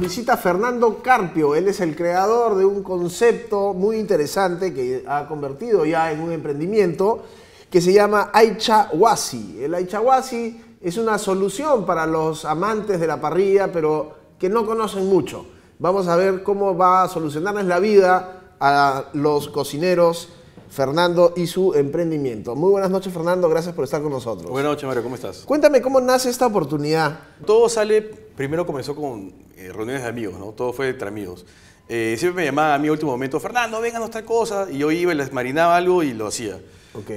visita Fernando Carpio. Él es el creador de un concepto muy interesante que ha convertido ya en un emprendimiento que se llama Aichawasi. El Aichawasi es una solución para los amantes de la parrilla, pero que no conocen mucho. Vamos a ver cómo va a solucionarles la vida a los cocineros Fernando y su emprendimiento. Muy buenas noches, Fernando. Gracias por estar con nosotros. Buenas noches, Mario. ¿Cómo estás? Cuéntame, ¿cómo nace esta oportunidad? Todo sale, primero comenzó con eh, reuniones de amigos, ¿no? Todo fue entre amigos. Eh, siempre me llamaba a mí último momento, Fernando, vengan a nuestra cosa. Y yo iba y les marinaba algo y lo hacía.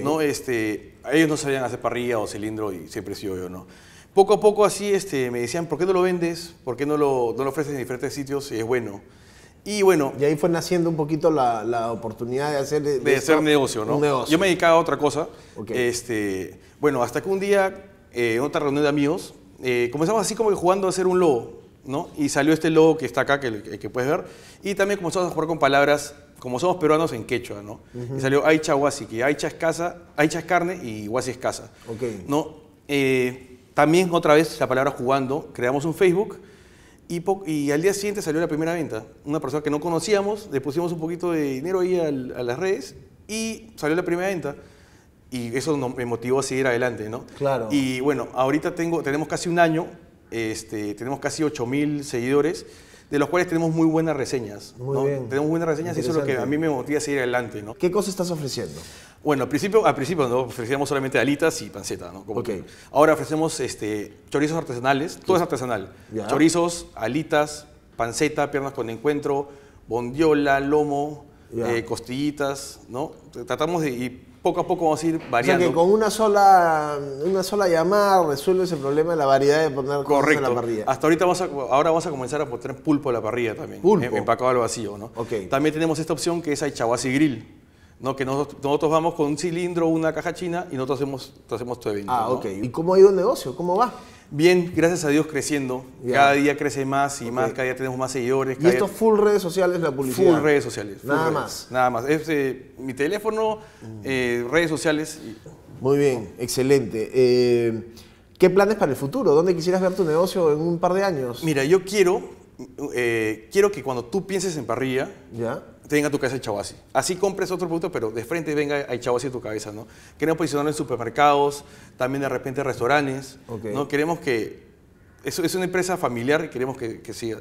¿no? Este, ellos no sabían hacer parrilla o cilindro y siempre sí sido yo, ¿no? Poco a poco así este, me decían, ¿por qué no lo vendes? ¿Por qué no lo, no lo ofreces en diferentes sitios? Y es bueno. Y bueno. Y ahí fue naciendo un poquito la, oportunidad de hacer. De, negocio, ¿no? Yo me dedicaba a otra cosa. Este, bueno, hasta que un día, eh, en otra reunión de amigos, eh, comenzamos así como jugando a hacer un logo, ¿no? Y salió este logo que está acá, que, que puedes ver. Y también comenzamos a jugar con palabras, como somos peruanos, en quechua, ¿no? Y salió Aicha Huasi, que Aicha es casa, Aicha carne y Huasi es casa. Ok. ¿No? Eh, también otra vez la palabra jugando, creamos un Facebook y, al día siguiente salió la primera venta. Una persona que no conocíamos, le pusimos un poquito de dinero ahí a las redes y salió la primera venta. Y eso me motivó a seguir adelante, ¿no? Claro. Y bueno, ahorita tengo, tenemos casi un año, este, tenemos casi mil seguidores, de los cuales tenemos muy buenas reseñas. Tenemos buenas reseñas y eso es lo que a mí me motiva a seguir adelante, ¿no? ¿Qué cosa estás ofreciendo? Bueno, al principio, al principio ¿no? ofrecíamos solamente alitas y panceta, ¿no? Ahora ofrecemos este, chorizos artesanales, todo es artesanal. Chorizos, alitas, panceta, piernas con encuentro, bondiola, lomo, eh, costillitas, ¿no? Tratamos de, y poco a poco vamos a ir variando. O sea que con una sola, una sola llamada resuelves el problema de la variedad de poner Correcto. cosas en la parrilla. Hasta ahorita vamos ahora vamos a comenzar a poner pulpo en la parrilla también. Pulpo. Empacado al vacío, ¿no? También tenemos esta opción que es y grill no, que nosotros, vamos con un cilindro, una caja china y nosotros hacemos, hacemos todo evento. Ah, ok. ¿Y cómo ha ido el negocio? ¿Cómo va? Bien, gracias a Dios creciendo. Cada día crece más y más, cada día tenemos más seguidores. ¿Y esto es full redes sociales, la publicidad? Full redes sociales. nada más. Nada más. Es, eh, mi teléfono, mm. eh, redes sociales. Muy bien, excelente. Eh, ¿Qué planes para el futuro? ¿Dónde quisieras ver tu negocio en un par de años? Mira, yo quiero eh, quiero que cuando tú pienses en parrilla, ¿Ya? tenga tu cabeza Echawasi. Así compres otro producto, pero de frente venga el así a tu cabeza, ¿no? Queremos posicionarnos en supermercados, también de repente restaurantes, ¿no? Queremos que... Es, es una empresa familiar y queremos que siga.